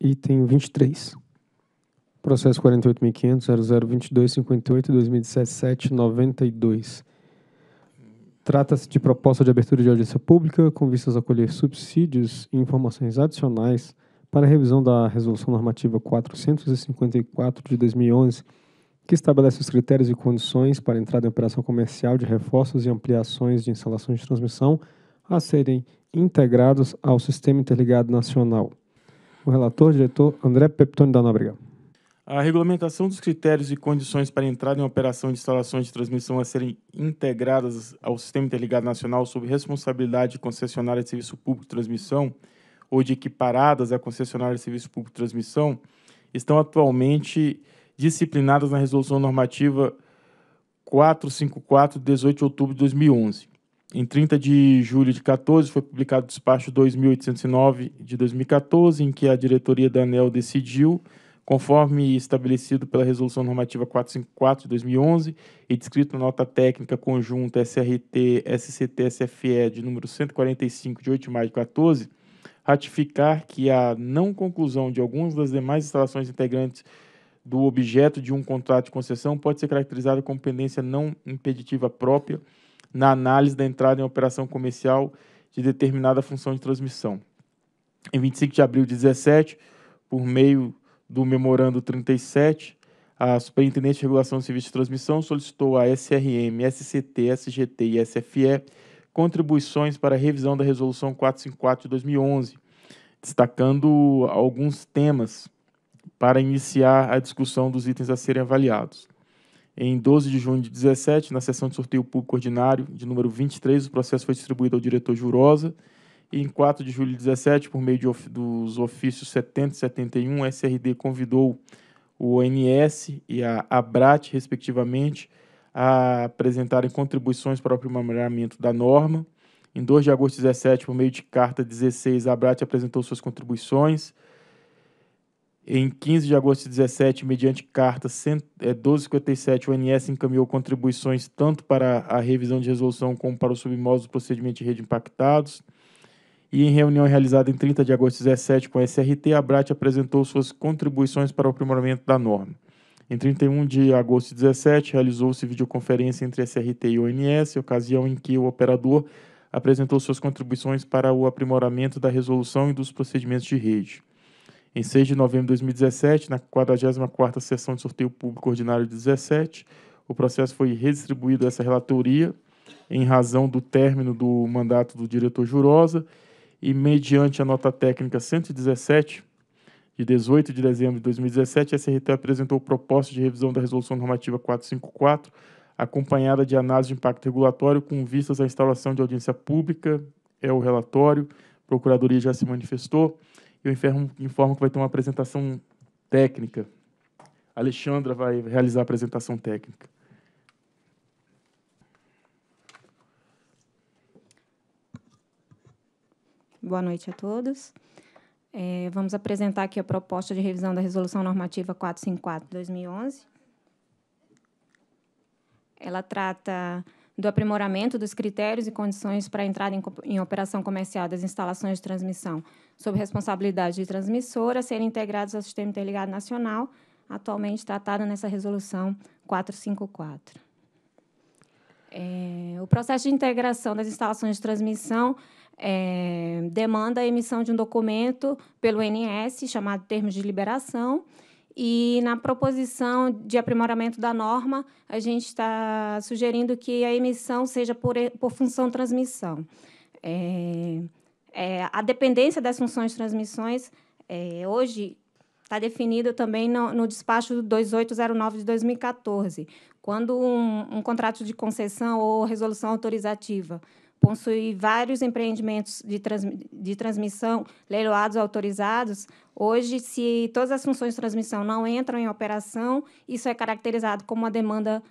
item 23. Processo 48500002258 Trata-se de proposta de abertura de audiência pública com vistas a colher subsídios e informações adicionais para a revisão da Resolução Normativa 454 de 2011, que estabelece os critérios e condições para entrada em operação comercial de reforços e ampliações de instalações de transmissão a serem integrados ao Sistema Interligado Nacional. O relator, diretor André Peptoni da Nóbrega. A regulamentação dos critérios e condições para entrada em operação de instalações de transmissão a serem integradas ao Sistema Interligado Nacional sob responsabilidade de concessionária de serviço público de transmissão ou de equiparadas à concessionária de serviço público de transmissão estão atualmente disciplinadas na Resolução Normativa 454, 18 de outubro de 2011. Em 30 de julho de 14 foi publicado o despacho 2809 de 2014, em que a diretoria da ANEL decidiu, conforme estabelecido pela resolução normativa 454 de 2011 e descrito na nota técnica conjunta SRT SCT SFE de número 145 de 8 de maio de 14, ratificar que a não conclusão de algumas das demais instalações integrantes do objeto de um contrato de concessão pode ser caracterizada como pendência não impeditiva própria na análise da entrada em operação comercial de determinada função de transmissão. Em 25 de abril de 17, por meio do Memorando 37, a Superintendente de Regulação do Serviço de Transmissão solicitou à SRM, SCT, SGT e SFE contribuições para a revisão da Resolução 454 de 2011, destacando alguns temas para iniciar a discussão dos itens a serem avaliados. Em 12 de junho de 17, na sessão de sorteio público ordinário de número 23, o processo foi distribuído ao diretor Jurosa. E em 4 de julho de 17, por meio de, dos ofícios 70 e 71, o SRD convidou o ONS e a ABRAT, respectivamente, a apresentarem contribuições para o aprimoramento da norma. Em 2 de agosto de 17, por meio de carta 16, a ABRAT apresentou suas contribuições. Em 15 de agosto de 17, mediante carta 1257, é, o ANS encaminhou contribuições tanto para a revisão de resolução como para o submódulo do procedimento de rede impactados. E em reunião realizada em 30 de agosto de 17 com a SRT, a BRAT apresentou suas contribuições para o aprimoramento da norma. Em 31 de agosto de 17, realizou-se videoconferência entre a SRT e o ONS, ocasião em que o operador apresentou suas contribuições para o aprimoramento da resolução e dos procedimentos de rede. Em 6 de novembro de 2017, na 44ª sessão de sorteio público ordinário de 17, o processo foi redistribuído a essa relatoria em razão do término do mandato do diretor Jurosa e mediante a nota técnica 117 de 18 de dezembro de 2017, a SRT apresentou proposta de revisão da resolução normativa 454, acompanhada de análise de impacto regulatório com vistas à instalação de audiência pública, é o relatório, a procuradoria já se manifestou eu informo que vai ter uma apresentação técnica. A Alexandra vai realizar a apresentação técnica. Boa noite a todos. É, vamos apresentar aqui a proposta de revisão da Resolução Normativa 454-2011. Ela trata do aprimoramento dos critérios e condições para entrada em, em, operação comercial das instalações de transmissão sob responsabilidade de transmissora serem integrados ao Sistema Interligado Nacional, atualmente tratada nessa Resolução 454. É, o processo de integração das instalações de transmissão é, demanda a emissão de um documento pelo NS, chamado Termos de Liberação, e na proposição de aprimoramento da norma, a gente está sugerindo que a emissão seja por, por função transmissão. É, é, a dependência das funções transmissões, é, hoje, está definida também no, no, despacho 2809 de 2014, quando um, um contrato de concessão ou resolução autorizativa possui vários empreendimentos de, trans, de transmissão leiloados autorizados, hoje, se todas as funções de transmissão não entram em operação, isso é caracterizado como uma demanda,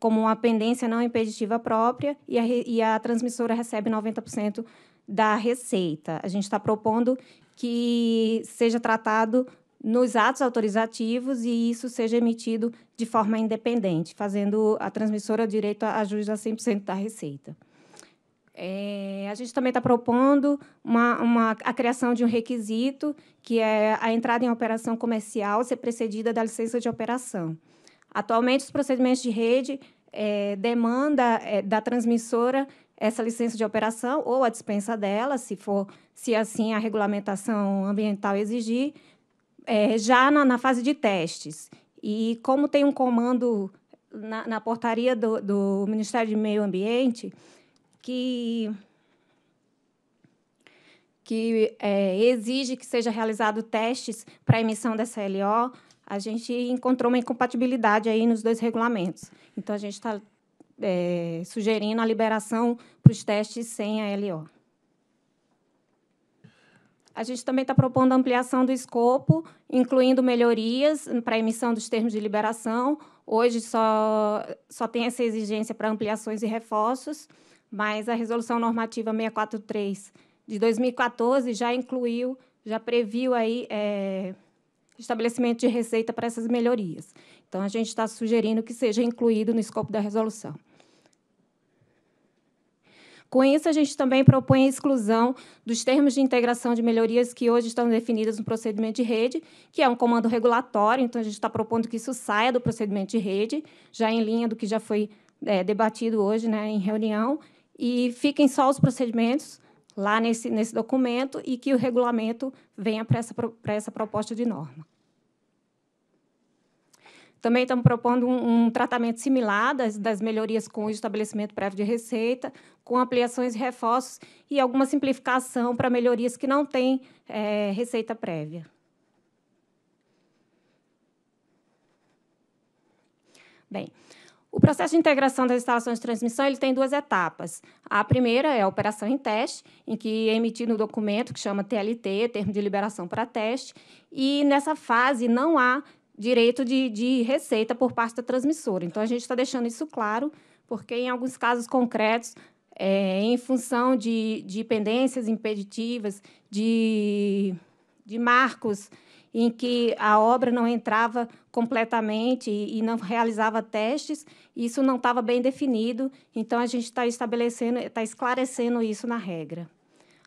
como uma pendência não impeditiva própria e a, e a transmissora recebe 90% da receita. A gente está propondo que seja tratado nos atos autorizativos e isso seja emitido de forma independente, fazendo a transmissora direito a juiz a 100% da receita. É, a gente também está propondo uma, uma, a criação de um requisito, que é a entrada em operação comercial ser precedida da licença de operação. Atualmente, os procedimentos de rede é, demanda é, da transmissora essa licença de operação ou a dispensa dela, se for se assim a regulamentação ambiental exigir, é, já na, na, fase de testes. E como tem um comando na, na portaria do, do Ministério do Meio Ambiente, que que é, exige que seja realizado testes para emissão da CLO, a gente encontrou uma incompatibilidade aí nos dois regulamentos. Então, a gente está é, sugerindo a liberação para os testes sem a LO. A gente também está propondo ampliação do escopo, incluindo melhorias para a emissão dos termos de liberação. Hoje só, só tem essa exigência para ampliações e reforços mas a resolução normativa 643 de 2014 já incluiu, já previu aí é, estabelecimento de receita para essas melhorias. Então a gente está sugerindo que seja incluído no escopo da resolução. Com isso, a gente também propõe a exclusão dos termos de integração de melhorias que hoje estão definidas no procedimento de rede, que é um comando regulatório, então a gente está propondo que isso saia do procedimento de rede, já em linha do que já foi é, debatido hoje né, em reunião, e fiquem só os procedimentos lá nesse, nesse documento e que o regulamento venha para essa, para essa proposta de norma. Também estamos propondo um, um tratamento similar das, das, melhorias com o estabelecimento prévio de receita, com ampliações e reforços e alguma simplificação para melhorias que não têm é, receita prévia. Bem, o processo de integração das instalações de transmissão ele tem duas etapas. A primeira é a operação em teste, em que é emitido um documento que chama TLT, Termo de Liberação para Teste, e nessa fase não há direito de, de receita por parte da transmissora. Então, a gente está deixando isso claro, porque em alguns casos concretos, é, em função de, de pendências impeditivas, de, de marcos em que a obra não entrava completamente e, e não realizava testes, isso não estava bem definido, então a gente está estabelecendo, está esclarecendo isso na regra.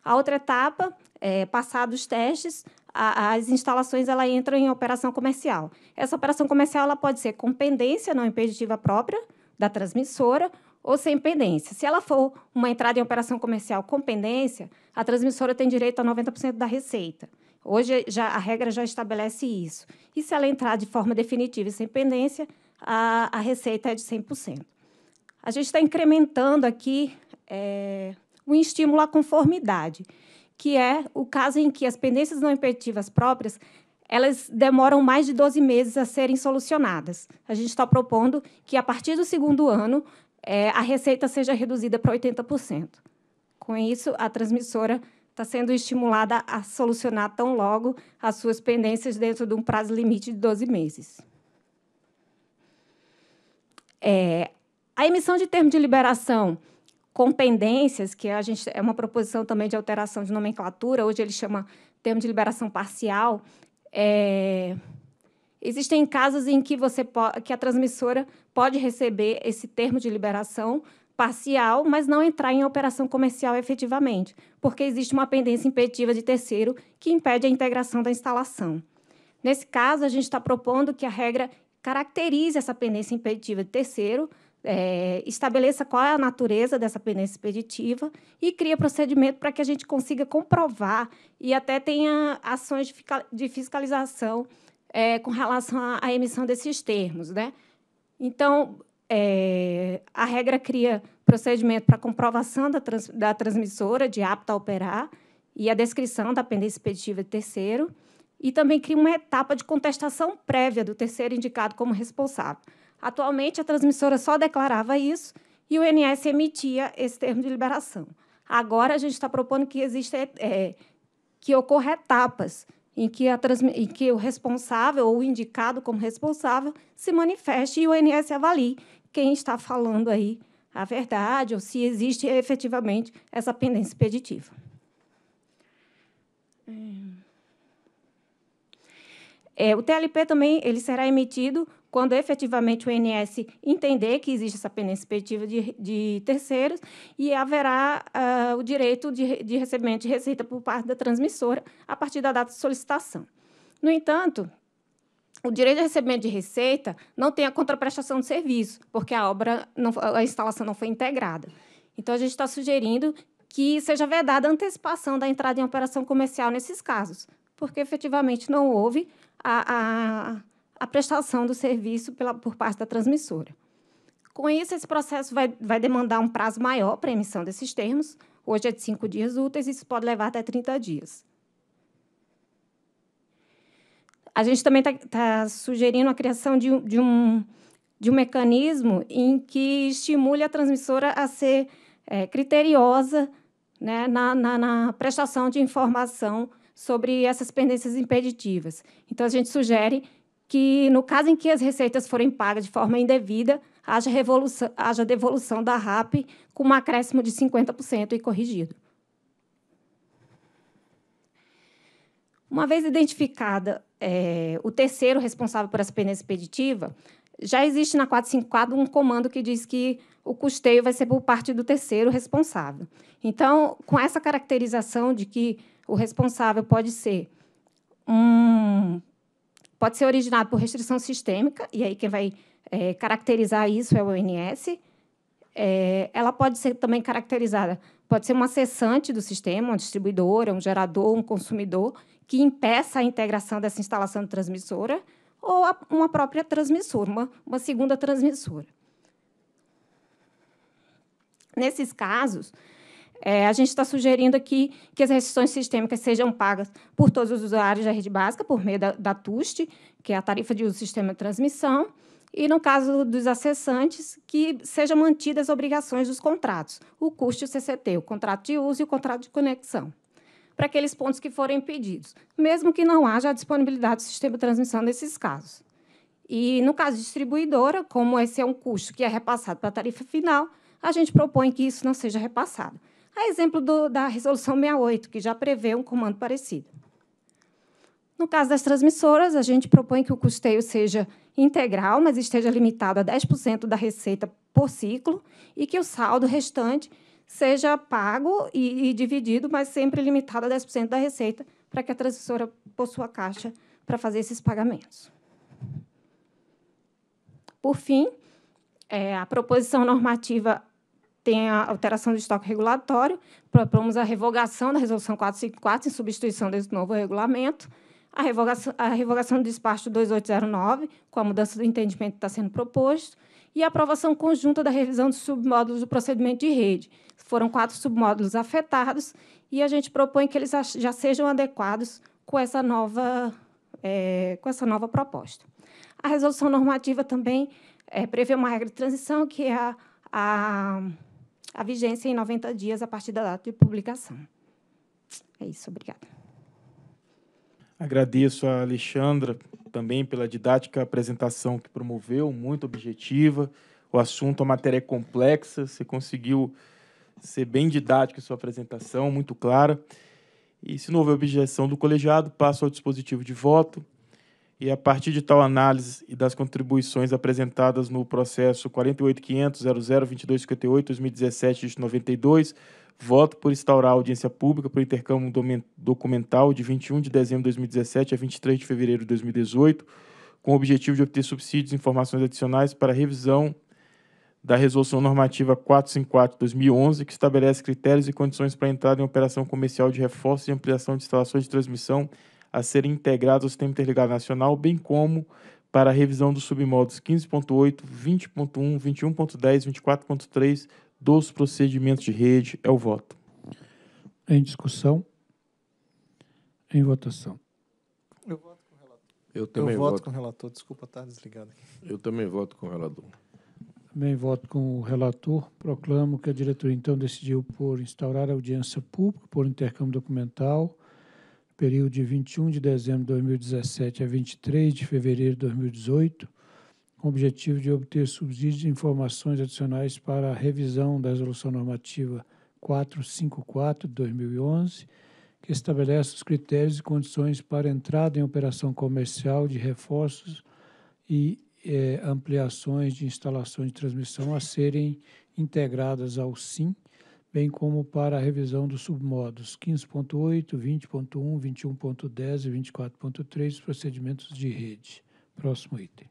A outra etapa, é, passados os testes, a, as instalações ela entram em operação comercial. Essa operação comercial ela pode ser com pendência não impeditiva própria da transmissora ou sem pendência. Se ela for uma entrada em operação comercial com pendência, a transmissora tem direito a 90% da receita. Hoje já, a regra já estabelece isso. E se ela entrar de forma definitiva e sem pendência, a, a receita é de 100%. A gente está incrementando aqui é, um estímulo à conformidade, que é o caso em que as pendências não impeditivas próprias elas demoram mais de 12 meses a serem solucionadas. A gente está propondo que, a partir do segundo ano, é, a receita seja reduzida para 80%. Com isso, a transmissora está sendo estimulada a solucionar tão logo as suas pendências dentro de um prazo limite de 12 meses. É, a emissão de termo de liberação com pendências, que a gente é uma proposição também de alteração de nomenclatura, hoje ele chama termo de liberação parcial. É, existem casos em que você que a transmissora pode receber esse termo de liberação parcial, mas não entrar em operação comercial efetivamente, porque existe uma pendência impeditiva de terceiro que impede a integração da instalação. Nesse caso, a gente está propondo que a regra caracterize essa pendência impeditiva de terceiro, é, estabeleça qual é a natureza dessa pendência expeditiva e cria procedimento para que a gente consiga comprovar e até tenha ações de, fiscalização é, com relação à, à, emissão desses termos. Né? Então, é, a regra cria procedimento para comprovação da, trans, da transmissora de apta a operar e a descrição da pendência expeditiva de terceiro, e também cria uma etapa de contestação prévia do terceiro indicado como responsável. Atualmente, a transmissora só declarava isso e o INS emitia esse termo de liberação. Agora, a gente está propondo que exista, é, que ocorra etapas em que, a em que o responsável ou o indicado como responsável se manifeste e o INS avalie quem está falando aí a verdade ou se existe efetivamente essa pendência expeditiva. É, é o TLP também ele será emitido quando efetivamente o INS entender que existe essa pendência expeditiva de, de terceiros e haverá uh, o direito de, de recebimento de receita por parte da transmissora a partir da data de solicitação. No entanto, o direito de recebimento de receita não tem a contraprestação de serviço, porque a obra, não, a instalação não foi integrada. Então, a gente está sugerindo que seja vedada a antecipação da entrada em operação comercial nesses casos, porque efetivamente não houve a, a, a prestação do serviço pela, por parte da transmissora. Com isso, esse processo vai, vai demandar um prazo maior para a emissão desses termos. Hoje é de cinco dias úteis, isso pode levar até 30 dias. A gente também está tá sugerindo a criação de, de, um, de um mecanismo em que estimule a transmissora a ser é, criteriosa né, na, na, na prestação de informação sobre essas pendências impeditivas. Então, a gente sugere que, no caso em que as receitas forem pagas de forma indevida, haja, haja devolução da RAP com um acréscimo de 50% e corrigido. Uma vez identificada é, o terceiro responsável por essa penência expeditiva, já existe na 454 um comando que diz que o custeio vai ser por parte do terceiro responsável. Então, com essa caracterização de que o responsável pode ser um pode ser originado por restrição sistêmica e aí quem vai é, caracterizar isso é o ONS. É, eh, ela pode ser também caracterizada, pode ser uma cessante do sistema, um distribuidor, um gerador, um consumidor que impeça a integração dessa instalação de transmissora ou a, uma própria transmissora, uma, uma segunda transmissora. Nesses casos, é, a gente está sugerindo aqui que as restrições sistêmicas sejam pagas por todos os usuários da rede básica, por meio da, da TUST, que é a tarifa de uso do sistema de transmissão, e, no caso dos acessantes, que sejam mantidas as obrigações dos contratos, o custo e o CCT, o contrato de uso e o contrato de conexão para aqueles pontos que forem pedidos, mesmo que não haja a disponibilidade do sistema de transmissão nesses casos. E, no caso de distribuidora, como esse é um custo que é repassado para a tarifa final, a gente propõe que isso não seja repassado. A exemplo do, da Resolução 68, que já prevê um comando parecido. No caso das transmissoras, a gente propõe que o custeio seja integral, mas esteja limitado a 10% da receita por ciclo e que o saldo restante seja pago e, e dividido, mas sempre limitado a 10% da receita, para que a transmissora possua caixa para fazer esses pagamentos. Por fim, é, a proposição normativa tem a alteração do estoque regulatório, propomos a revogação da Resolução 454 em substituição desse novo regulamento, a revogação, a revogação do despacho 2809, com a mudança do entendimento que está sendo proposto, e a aprovação conjunta da revisão dos submódulos do procedimento de rede. Foram quatro submódulos afetados e a gente propõe que eles já sejam adequados com essa nova, é, com essa nova proposta. A resolução normativa também é, prevê uma regra de transição, que é a, a, a vigência em 90 dias a partir da data de publicação. É isso, obrigada. Agradeço a Alexandra também pela didática apresentação que promoveu, muito objetiva. O assunto, a matéria é complexa, você conseguiu ser bem didático em sua apresentação, muito clara. E se não houver objeção do colegiado, passo ao dispositivo de voto e a partir de tal análise e das contribuições apresentadas no processo 48.500.00.2258.2017-92, voto por instaurar audiência pública para o intercâmbio documental de 21 de dezembro de 2017 a 23 de fevereiro de 2018, com o objetivo de obter subsídios e informações adicionais para revisão da Resolução Normativa 454-2011, que estabelece critérios e condições para a entrada em operação comercial de reforço e ampliação de instalações de transmissão a ser integrado ao Sistema Interligado Nacional, bem como para a revisão dos submodos 15.8, 20.1, 21.10, 24.3 dos procedimentos de rede. É o voto. Em discussão. Em votação. Eu voto com o relator. Eu também Eu voto, voto, com o relator. Desculpa estar tá desligado aqui. Eu também voto com o relator. Também voto com o relator. Proclamo que a diretoria então decidiu por instaurar audiência pública por intercâmbio documental período de 21 de dezembro de 2017 a 23 de fevereiro de 2018, com o objetivo de obter subsídios e informações adicionais para a revisão da Resolução Normativa 454 de 2011, que estabelece os critérios e condições para entrada em operação comercial de reforços e eh, ampliações de instalações de transmissão a serem integradas ao SIM, bem como para a revisão dos submodos 15.8, 20.1, 21.10 e 24.3 dos procedimentos de rede. Próximo item.